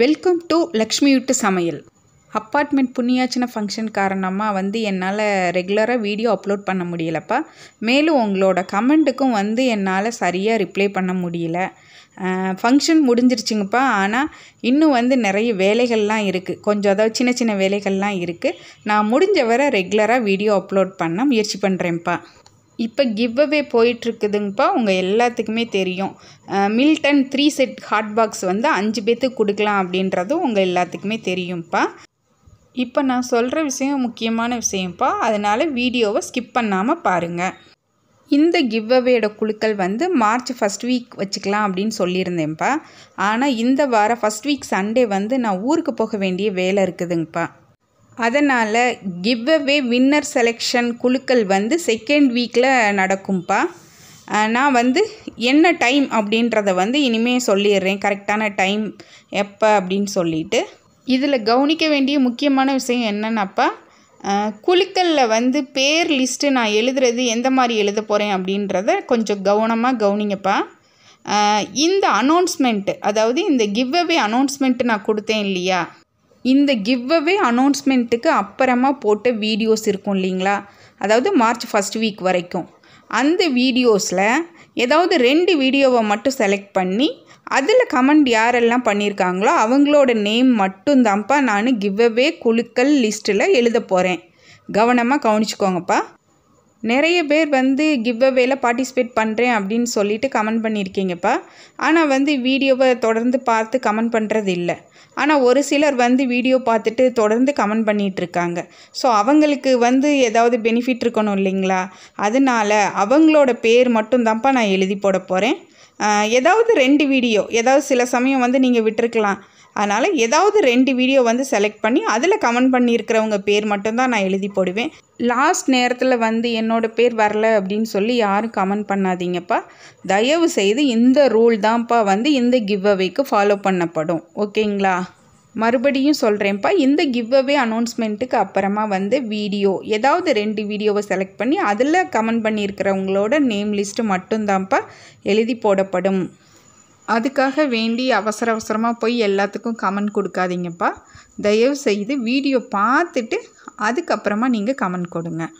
welcome to Lakshmi விட்டு சமையல் apartment புண்ணியாச்சின function காரணமாக வந்து என்னால் ரெகுலராக வீடியோ அப்லோட் பண்ண முடியலப்பா மேலும் உங்களோட கமெண்ட்டுக்கும் வந்து என்னால் சரியாக ரிப்ளை பண்ண முடியல ஃபங்க்ஷன் முடிஞ்சிருச்சுங்கப்பா ஆனால் இன்னும் வந்து நிறைய வேலைகள்லாம் இருக்குது கொஞ்சம் அதாவது சின்ன சின்ன வேலைகள்லாம் இருக்குது நான் முடிஞ்ச வரை ரெகுலராக வீடியோ அப்லோட் பண்ண முயற்சி பண்ணுறேன்ப்பா இப்போ கிவ் அவே போயிட்டுருக்குதுங்கப்பா உங்கள் எல்லாத்துக்குமே தெரியும் Milton three set hot box வந்து அஞ்சு பேர்த்துக்கு கொடுக்கலாம் அப்படின்றது உங்கள் எல்லாத்துக்குமே தெரியும்ப்பா இப்போ நான் சொல்கிற விஷயம் முக்கியமான விஷயம்ப்பா அதனால் வீடியோவை ஸ்கிப் பண்ணாமல் பாருங்கள் இந்த கிவ்அவேயோட குழுக்கள் வந்து மார்ச் ஃபஸ்ட் வீக் வச்சுக்கலாம் அப்படின்னு சொல்லியிருந்தேன்ப்பா ஆனால் இந்த வாரம் ஃபஸ்ட் வீக் சண்டே வந்து நான் ஊருக்கு போக வேண்டிய வேலை இருக்குதுங்கப்பா அதனால் கிவ் அவே வின்னர் செலெக்ஷன் குழுக்கள் வந்து செகண்ட் வீக்கில் நடக்கும்ப்பா நான் வந்து என்ன டைம் அப்படின்றத வந்து இனிமேல் சொல்லிடுறேன் கரெக்டான டைம் எப்போ அப்படின்னு சொல்லிட்டு இதில் கவனிக்க வேண்டிய முக்கியமான விஷயம் என்னென்னாப்பா குழுக்களில் வந்து பேர் லிஸ்ட்டு நான் எழுதுறது எந்த மாதிரி எழுத போகிறேன் அப்படின்றத கொஞ்சம் கவனமாக கவனிங்கப்பா இந்த அனௌன்ஸ்மெண்ட்டு அதாவது இந்த கிவ் அவே அனௌன்ஸ்மெண்ட்டு நான் கொடுத்தேன் இல்லையா இந்த கிவ்அவே அனௌன்ஸ்மெண்ட்டுக்கு அப்புறமா போட்ட வீடியோஸ் இருக்கும் இல்லைங்களா அதாவது மார்ச் ஃபஸ்ட் வீக் வரைக்கும் அந்த வீடியோஸில் ஏதாவது ரெண்டு வீடியோவை மட்டும் செலக்ட் பண்ணி அதில் கமெண்ட் யாரெல்லாம் பண்ணியிருக்காங்களோ அவங்களோட நேம் மட்டும்தான்ப்பா நான் கிவ்அவே குழுக்கள் லிஸ்ட்டில் எழுத போகிறேன் கவனமாக கவனிச்சுக்கோங்கப்பா நிறைய பேர் வந்து கிவ் அவேல பார்ட்டிசிபேட் பண்ணுறேன் அப்படின்னு சொல்லிட்டு கமெண்ட் பண்ணியிருக்கீங்கப்பா ஆனால் வந்து வீடியோவை தொடர்ந்து பார்த்து கமெண்ட் பண்ணுறது இல்லை ஆனால் ஒரு சிலர் வந்து வீடியோ பார்த்துட்டு தொடர்ந்து கமெண்ட் பண்ணிகிட்ருக்காங்க ஸோ அவங்களுக்கு வந்து ஏதாவது பெனிஃபிட் இருக்கணும் இல்லைங்களா அதனால் அவங்களோட பேர் மட்டும்தான்ப்பா நான் எழுதி போட போகிறேன் ஏதாவது ரெண்டு வீடியோ ஏதாவது சில சமயம் வந்து நீங்கள் விட்டுருக்கலாம் அதனால் ஏதாவது ரெண்டு வீடியோ வந்து செலக்ட் பண்ணி அதில் கமெண்ட் பண்ணியிருக்கிறவங்க பேர் மட்டும்தான் நான் எழுதி போடுவேன் லாஸ்ட் நேரத்தில் வந்து என்னோடய பேர் வரல அப்படின்னு சொல்லி யாரும் கமெண்ட் பண்ணாதீங்கப்பா தயவு செய்து இந்த ரூல் தான்ப்பா வந்து இந்த கிவ் அவேக்கு ஃபாலோ பண்ணப்படும் ஓகேங்களா மறுபடியும் சொல்கிறேன்ப்பா இந்த கிவ் அவே அனௌன்ஸ்மெண்ட்டுக்கு அப்புறமா வந்து வீடியோ ஏதாவது ரெண்டு வீடியோவை செலக்ட் பண்ணி அதில் கமெண்ட் பண்ணியிருக்கிறவங்களோட நேம் லிஸ்ட்டு மட்டும்தான்ப்பா எழுதி போடப்படும் அதுக்காக வேண்டி அவசர அவசரமாக போய் எல்லாத்துக்கும் கமெண்ட் கொடுக்காதீங்கப்பா தயவு செய்து வீடியோ பார்த்துட்டு அதுக்கப்புறமா நீங்கள் கமெண்ட் கொடுங்க